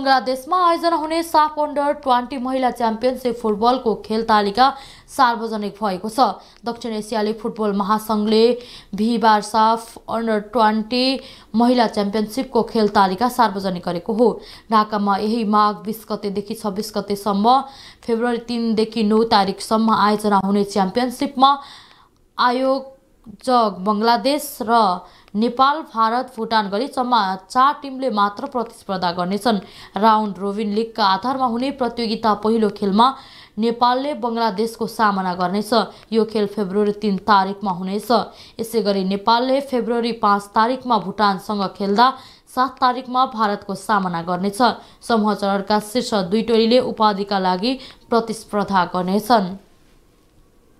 बङ्गलादेशमा आयोजना हुने SAFF under twenty महिला च्याम्पियनसिप फुटबलको खेल तालिका सार्वजनिक भएको छ दक्षिण एसियाली फुटबल महासङ्घले भिबार साफ अन्डर ट्वेन्टी महिला च्याम्पियनसिपको खेल तालिका सार्वजनिक गरेको हो ढाकामा यही माघ बिस गतेदेखि छब्बिस गतेसम्म फेब्रुअरी तिनदेखि नौ तारिकसम्म आयोजना हुने च्याम्पियनसिपमा आयोग जग बङ्गलादेश र नेपाल भारत भुटान गरी जम्मा चार टिमले मात्र प्रतिस्पर्धा गर्नेछन् राउन्ड रोबिन लिगका आधारमा हुने प्रतियोगिता पहिलो खेलमा नेपालले बङ्गलादेशको सामना गर्नेछ यो खेल फेब्रुअरी तिन तारिकमा हुनेछ यसै गरी नेपालले फेब्रुअरी पाँच तारिकमा भुटानसँग खेल्दा सात तारिकमा भारतको सामना गर्नेछ समूह चरणका शीर्ष दुई टोलीले उपाधिका लागि प्रतिस्पर्धा गर्नेछन्